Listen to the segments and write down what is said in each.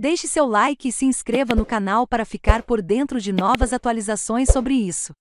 Deixe seu like e se inscreva no canal para ficar por dentro de novas atualizações sobre isso.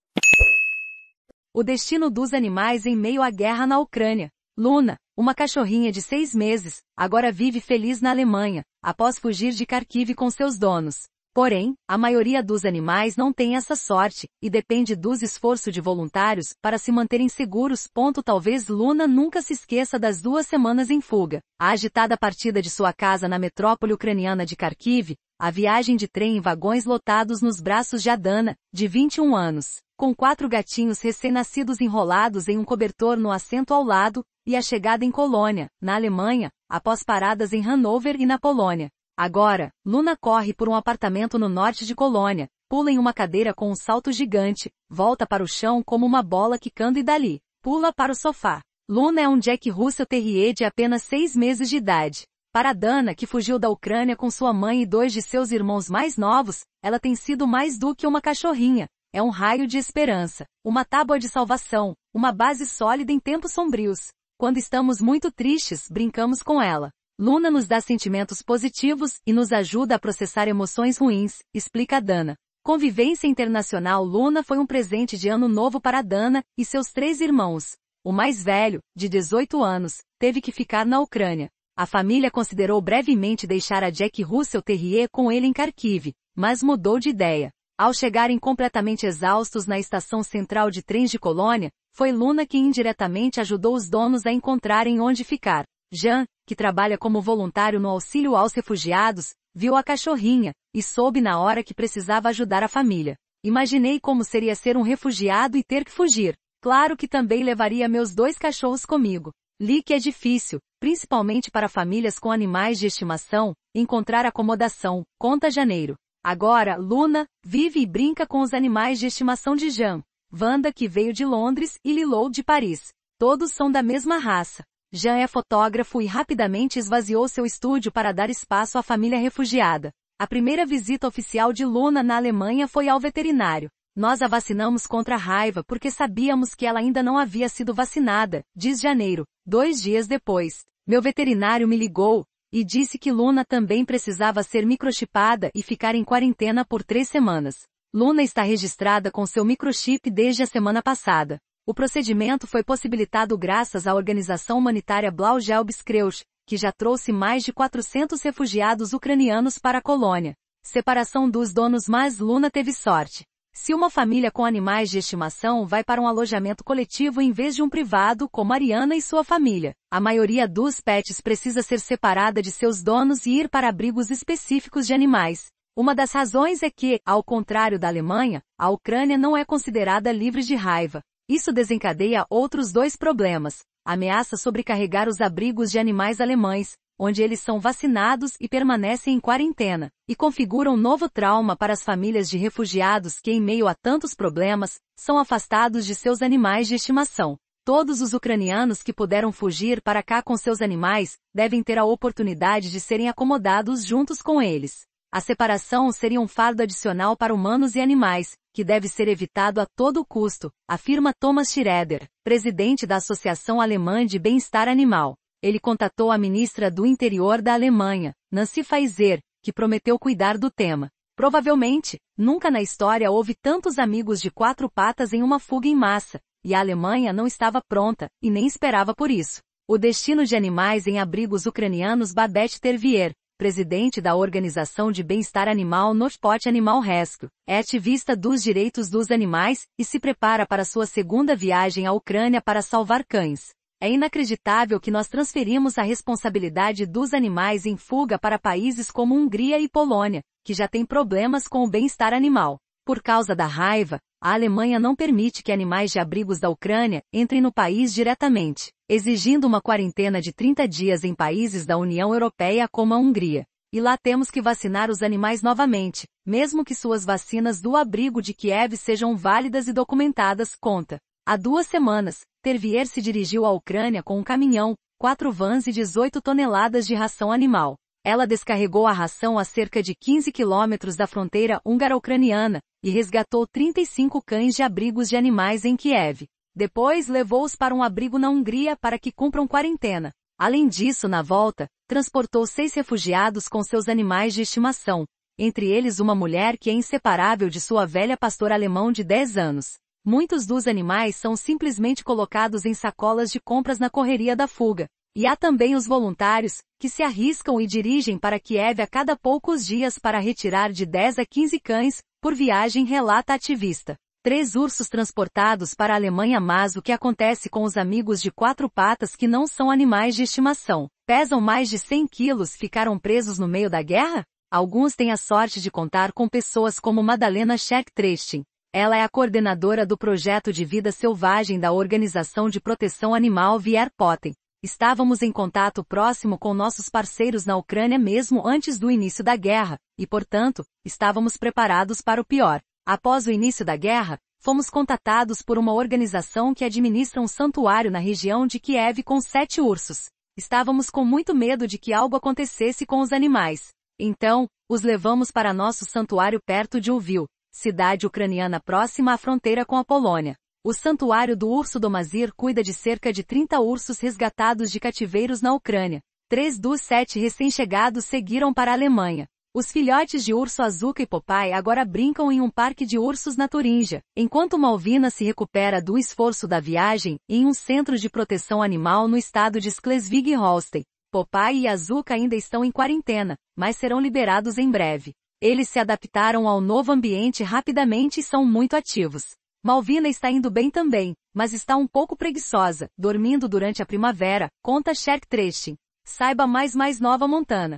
O destino dos animais em meio à guerra na Ucrânia. Luna, uma cachorrinha de seis meses, agora vive feliz na Alemanha, após fugir de Kharkiv com seus donos. Porém, a maioria dos animais não tem essa sorte, e depende dos esforços de voluntários para se manterem seguros. Ponto. Talvez Luna nunca se esqueça das duas semanas em fuga. A agitada partida de sua casa na metrópole ucraniana de Kharkiv, a viagem de trem em vagões lotados nos braços de Adana, de 21 anos, com quatro gatinhos recém-nascidos enrolados em um cobertor no assento ao lado, e a chegada em Colônia, na Alemanha, após paradas em Hanover e na Polônia, Agora, Luna corre por um apartamento no norte de Colônia, pula em uma cadeira com um salto gigante, volta para o chão como uma bola quicando e dali, pula para o sofá. Luna é um Jack Russell Terrier de apenas seis meses de idade. Para Dana, que fugiu da Ucrânia com sua mãe e dois de seus irmãos mais novos, ela tem sido mais do que uma cachorrinha. É um raio de esperança, uma tábua de salvação, uma base sólida em tempos sombrios. Quando estamos muito tristes, brincamos com ela. Luna nos dá sentimentos positivos e nos ajuda a processar emoções ruins, explica Dana. Convivência internacional Luna foi um presente de ano novo para Dana e seus três irmãos. O mais velho, de 18 anos, teve que ficar na Ucrânia. A família considerou brevemente deixar a Jack Russell Terrier com ele em Kharkiv, mas mudou de ideia. Ao chegarem completamente exaustos na estação central de trens de Colônia, foi Luna quem indiretamente ajudou os donos a encontrarem onde ficar. Jean, que trabalha como voluntário no auxílio aos refugiados, viu a cachorrinha, e soube na hora que precisava ajudar a família. Imaginei como seria ser um refugiado e ter que fugir. Claro que também levaria meus dois cachorros comigo. Li que é difícil, principalmente para famílias com animais de estimação, encontrar acomodação, conta janeiro. Agora, Luna, vive e brinca com os animais de estimação de Jean. Wanda que veio de Londres e Lilou de Paris. Todos são da mesma raça. Jean é fotógrafo e rapidamente esvaziou seu estúdio para dar espaço à família refugiada. A primeira visita oficial de Luna na Alemanha foi ao veterinário. Nós a vacinamos contra a raiva porque sabíamos que ela ainda não havia sido vacinada, diz Janeiro. Dois dias depois, meu veterinário me ligou e disse que Luna também precisava ser microchipada e ficar em quarentena por três semanas. Luna está registrada com seu microchip desde a semana passada. O procedimento foi possibilitado graças à organização humanitária Blau Gelbs Kreuz, que já trouxe mais de 400 refugiados ucranianos para a colônia. Separação dos donos mas Luna teve sorte. Se uma família com animais de estimação vai para um alojamento coletivo em vez de um privado, como Ariana e sua família, a maioria dos pets precisa ser separada de seus donos e ir para abrigos específicos de animais. Uma das razões é que, ao contrário da Alemanha, a Ucrânia não é considerada livre de raiva. Isso desencadeia outros dois problemas. Ameaça sobrecarregar os abrigos de animais alemães, onde eles são vacinados e permanecem em quarentena, e configura um novo trauma para as famílias de refugiados que, em meio a tantos problemas, são afastados de seus animais de estimação. Todos os ucranianos que puderam fugir para cá com seus animais devem ter a oportunidade de serem acomodados juntos com eles. A separação seria um fardo adicional para humanos e animais, que deve ser evitado a todo custo, afirma Thomas Schroeder, presidente da Associação Alemã de Bem-Estar Animal. Ele contatou a ministra do Interior da Alemanha, Nancy Faeser, que prometeu cuidar do tema. Provavelmente, nunca na história houve tantos amigos de quatro patas em uma fuga em massa, e a Alemanha não estava pronta, e nem esperava por isso. O destino de animais em abrigos ucranianos Babette Tervier, presidente da Organização de Bem-Estar Animal Northport Animal Rescue, é ativista dos direitos dos animais e se prepara para sua segunda viagem à Ucrânia para salvar cães. É inacreditável que nós transferimos a responsabilidade dos animais em fuga para países como Hungria e Polônia, que já têm problemas com o bem-estar animal. Por causa da raiva, a Alemanha não permite que animais de abrigos da Ucrânia entrem no país diretamente, exigindo uma quarentena de 30 dias em países da União Europeia como a Hungria. E lá temos que vacinar os animais novamente, mesmo que suas vacinas do abrigo de Kiev sejam válidas e documentadas, conta. Há duas semanas, Tervier se dirigiu à Ucrânia com um caminhão, quatro vans e 18 toneladas de ração animal ela descarregou a ração a cerca de 15 quilômetros da fronteira húngara-ucraniana e resgatou 35 cães de abrigos de animais em Kiev. Depois levou-os para um abrigo na Hungria para que cumpram quarentena. Além disso, na volta, transportou seis refugiados com seus animais de estimação, entre eles uma mulher que é inseparável de sua velha pastora alemão de 10 anos. Muitos dos animais são simplesmente colocados em sacolas de compras na correria da fuga. E há também os voluntários, que se arriscam e dirigem para Kiev a cada poucos dias para retirar de 10 a 15 cães, por viagem relata ativista. Três ursos transportados para a Alemanha mas o que acontece com os amigos de quatro patas que não são animais de estimação? Pesam mais de 100 quilos ficaram presos no meio da guerra? Alguns têm a sorte de contar com pessoas como Madalena Scherk-Trestin. Ela é a coordenadora do projeto de vida selvagem da Organização de Proteção Animal Vierpotten. Estávamos em contato próximo com nossos parceiros na Ucrânia mesmo antes do início da guerra, e portanto, estávamos preparados para o pior. Após o início da guerra, fomos contatados por uma organização que administra um santuário na região de Kiev com sete ursos. Estávamos com muito medo de que algo acontecesse com os animais. Então, os levamos para nosso santuário perto de Uviu, cidade ucraniana próxima à fronteira com a Polônia. O Santuário do Urso Domazir cuida de cerca de 30 ursos resgatados de cativeiros na Ucrânia. Três dos sete recém-chegados seguiram para a Alemanha. Os filhotes de urso Azuca e Popeye agora brincam em um parque de ursos na Turingia, enquanto Malvina se recupera do esforço da viagem, em um centro de proteção animal no estado de Schleswig-Holstein. Popeye e Azuca ainda estão em quarentena, mas serão liberados em breve. Eles se adaptaram ao novo ambiente rapidamente e são muito ativos. Malvina está indo bem também, mas está um pouco preguiçosa, dormindo durante a primavera, conta Shark Tracing. Saiba mais mais Nova Montana.